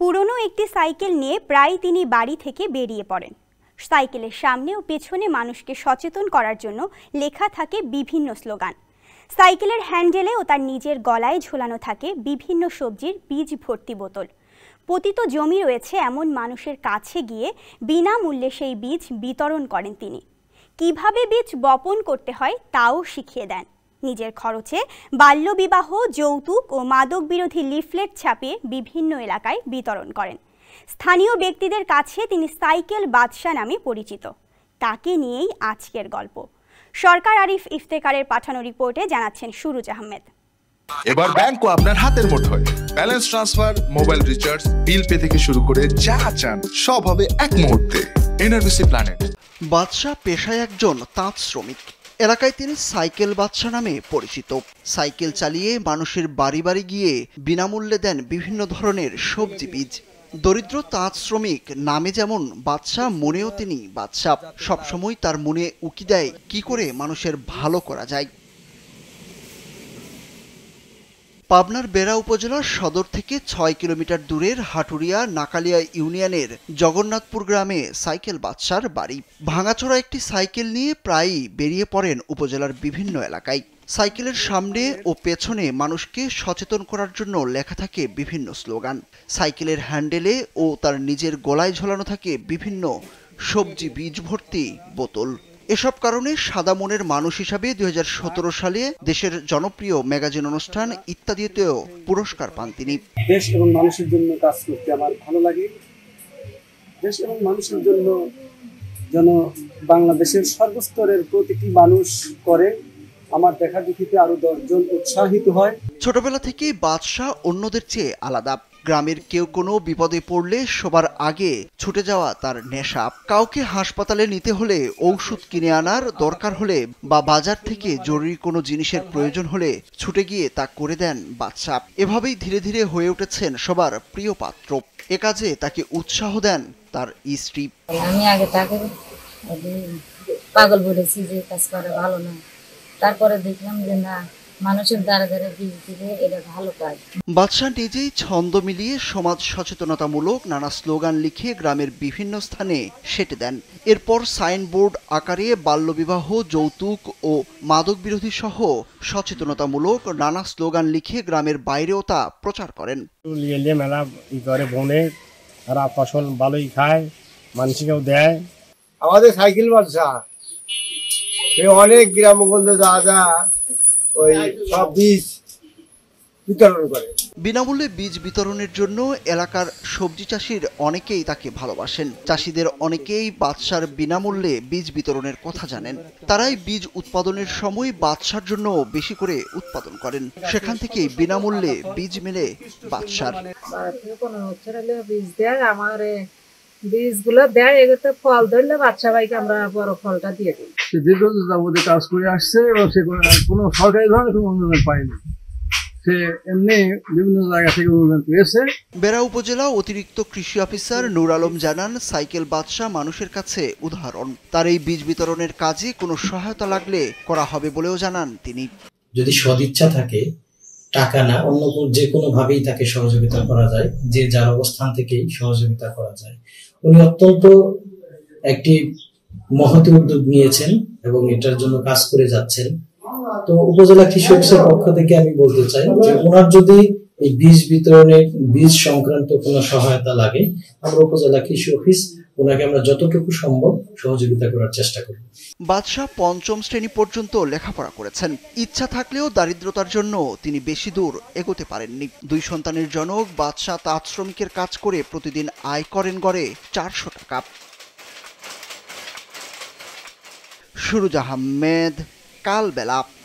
পুরনো একটি সাইকেল নিয়ে প্রায় তিনি বাড়ি থেকে বেরিয়ে পড়েন সাইকেলের সামনে ও পেছনে মানুষকে সচেতন করার জন্য লেখা থাকে বিভিন্ন স্লোগান সাইকেলের হ্যান্ডেলে ও তার নিজের গলায় ঝোলানো থাকে বিভিন্ন সবজির বীজ ভর্তি বোতল পতিত জমি রয়েছে এমন মানুষের কাছে গিয়ে বিনামূল্যে সেই বীজ বিতরণ করেন তিনি কিভাবে বীজ বপন করতে হয় তাও শিখিয়ে দেন নিজের খরচে বাল্যবিবাহ যৌতুক ও মাদক বিরোধী লিফলেট ছাপিয়ে বিভিন্ন এলাকায় বিতরণ করেন স্থানীয় ব্যক্তিদের কাছে তিনি সাইকেল বাদশাহ নামে পরিচিত তাকে নিয়েই আজকের গল্প সরকার আরিফ ইফতেকারের পাঠানো রিপোর্টে জানাচ্ছেন সুরুজ আহমেদ এবার ব্যাংকও আপনার হাতের মুঠোয় balance transfer mobile recharge bill pay থেকে শুরু করে যা চান সব হবে এক মুহূর্তে এনআরবিসি প্ল্যানেট বাদশাহ পেশায় একজন তাঁত শ্রমিক এলাকায় তিনি সাইকেল বাদশা নামে পরিচিত সাইকেল চালিয়ে মানুষের বাড়ি বাড়ি গিয়ে বিনামূল্যে দেন বিভিন্ন ধরনের সবজি বীজ দরিদ্র তাঁত শ্রমিক নামে যেমন বাদশা মনেও তিনি বাদশা সবসময় তার মনে উকি দেয় কি করে মানুষের ভালো করা যায় পাবনার বেড়া উপজেলার সদর থেকে ছয় কিলোমিটার দূরের হাটুরিয়া নাকালিয়া ইউনিয়নের জগন্নাথপুর গ্রামে সাইকেল বাদশার বাড়ি ভাঙাচোরা একটি সাইকেল নিয়ে প্রায়ই বেরিয়ে পড়েন উপজেলার বিভিন্ন এলাকায় সাইকেলের সামনে ও পেছনে মানুষকে সচেতন করার জন্য লেখা থাকে বিভিন্ন স্লোগান সাইকেলের হ্যান্ডেলে ও তার নিজের গলায় ঝোলানো থাকে বিভিন্ন সবজি বীজ ভর্তি বোতল এসব কারণে সাদা মনের মানুষ হিসাবে দুই সালে দেশের জনপ্রিয় ম্যাগাজিন অনুষ্ঠান ইত্যাদিতেও পুরস্কার পান তিনি দেশ এবং মানুষের জন্য কাজ করতে আমার ভালো লাগে দেশ এবং মানুষের জন্য যেন বাংলাদেশের সর্বস্তরের প্রতিটি মানুষ করে আমার দেখা দেখিতে আরো দশজন উৎসাহিত হয় ছোটবেলা থেকেই বাদশাহ অন্যদের চেয়ে আলাদা গ্রামের কেউ কোনো বিপদে পড়লে সবার আগে ছুটে যাওয়া তার নেশা কাউকে হাসপাতালে নিতে হলে ঔষধ কিনে আনার দরকার হলে বা বাজার থেকে জরুরি কোনো জিনিসের প্রয়োজন হলে ছুটে গিয়ে তা করে দেন বাদশাপ এভাবেই ধীরে ধীরে হয়ে উঠেছেন সবার প্রিয় পাত্র এ কাজে তাকে উৎসাহ দেন তার স্ত্রী আমি আগে তাকে পাগল বলেছি যে কাজ করা ভালো না তারপরে দেখলাম যে না বাদশাহ নিজেই ছন্দ মিলিয়ে সমাজ সচেতনতামূলক নানা স্লোগান লিখে গ্রামের বিভিন্ন স্থানে সেটে দেন এরপর সাইনবোর্ড আকারে বাল্যবিবাহ যৌতুক ও মাদক বিরোধী সহ সচেতনতামূলক নানা স্লোগান লিখে গ্রামের বাইরেও তা প্রচার করেন মেলা করে বনে তারা ফসল ভালোই খায় মানুষকেও দেয় আমাদের সাইকেল বাদশাহ অনেক গ্রামগঞ্জে যা ওই সব বীজ বিতরণ করে বিনামূল্যে বীজ বিতরণের জন্য এলাকার সবজি চাষির অনেকেই তাকে ভালোবাসেন চাষিদের অনেকেই বাদশার বিনামূল্যে বীজ বিতরণের কথা জানেন তারাই বীজ উৎপাদনের সময় বাদশার জন্য বেশি করে উৎপাদন করেন সেখান থেকেই বিনামূল্যে বীজ মেলে বাদশার আমার বীজগুলো দেয় এগুলোতে ফল ধরলে বাচ্চা ভাইকে আমরা বড় ফলটা দিয়ে দিই দীর্ঘ কাজ করে আসছে এবং সে কোনো সরকারি ধরনের কোনো অনুদান পায়নি বিভিন্ন জায়গা থেকে অনুদান বেড়া উপজেলা অতিরিক্ত কৃষি অফিসার নূর আলম জানান সাইকেল বাদশাহ মানুষের কাছে উদাহরণ তার এই বীজ বিতরণের কাজে কোনো সহায়তা লাগলে করা হবে বলেও জানান তিনি যদি সদিচ্ছা থাকে টাকা না অন্য যে কোনো ভাবেই তাকে সহযোগিতা করা যায় যে যার অবস্থান থেকেই সহযোগিতা করা যায় উনি অত্যন্ত একটি মহৎ উদ্যোগ নিয়েছেন এবং এটার জন্য কাজ করে যাচ্ছেন তো উপজেলা কৃষকের পক্ষ থেকে আমি বলতে চাই যে ওনার যদি এই বীজ বিতরণে বীজ সংক্রান্ত কোনো সহায়তা লাগে আমরা উপজেলা কৃষি অফিস ওনাকে আমরা যতটুকু সম্ভব সহযোগিতা করার চেষ্টা করি বাদশাহ পঞ্চম শ্রেণী পর্যন্ত লেখাপড়া করেছেন ইচ্ছা থাকলেও দারিদ্রতার জন্য তিনি বেশি দূর এগোতে পারেননি দুই সন্তানের জনক বাদশাহ তাঁত শ্রমিকের কাজ করে প্রতিদিন আয় করেন গড়ে চারশো টাকা সুরুজ আহমেদ কালবেলা